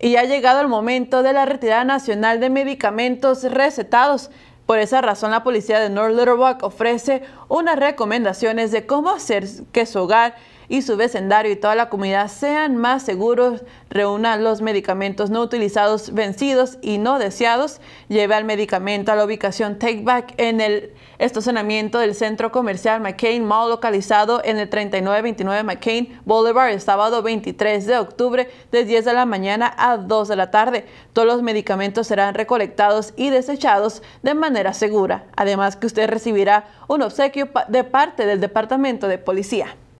y ha llegado el momento de la retirada nacional de medicamentos recetados por esa razón, la policía de North Little Rock ofrece unas recomendaciones de cómo hacer que su hogar y su vecindario y toda la comunidad sean más seguros, reúna los medicamentos no utilizados, vencidos y no deseados, lleve al medicamento a la ubicación Take Back en el estacionamiento del centro comercial McCain Mall localizado en el 3929 McCain Boulevard sábado 23 de octubre de 10 de la mañana a 2 de la tarde. Todos los medicamentos serán recolectados y desechados de manera segura, además que usted recibirá un obsequio de parte del Departamento de Policía.